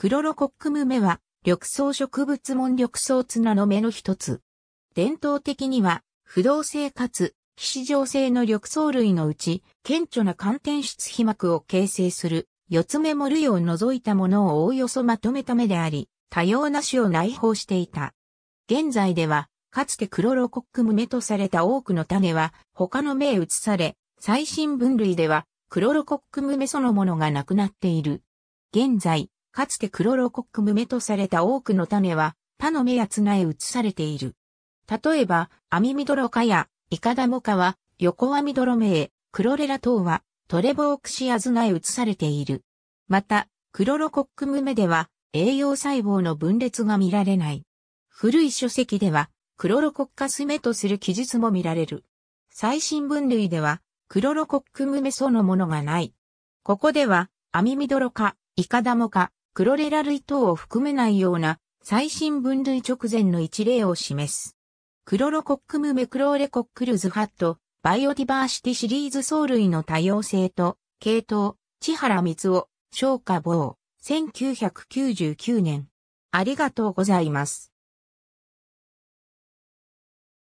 クロロコックムメは、緑草植物門緑ツ綱の芽の一つ。伝統的には、不動性かつ、非市場性の緑草類のうち、顕著な寒天質皮膜を形成する、四つ目も類を除いたものをおおよそまとめた目であり、多様な種を内包していた。現在では、かつてクロロコックムメとされた多くの種は、他の芽へ移され、最新分類では、クロロコックムメそのものがなくなっている。現在、かつてクロロコックムメとされた多くの種は、他の目や綱へ移されている。例えば、アミミドロカやイカダモカは、横アミドロメクロレラ等は、トレボークシアズナへ移されている。また、クロロコックムメでは、栄養細胞の分裂が見られない。古い書籍では、クロロコッカスメとする記述も見られる。最新分類では、クロロコックムメそのものがない。ここでは、アミミドロカ、イカダモカ、クロレラ類等を含めないような最新分類直前の一例を示す。クロロコックムメクローレコックルズハット、バイオディバーシティシリーズ藻類の多様性と、系統、千原光夫、昇華坊、1999年。ありがとうございます。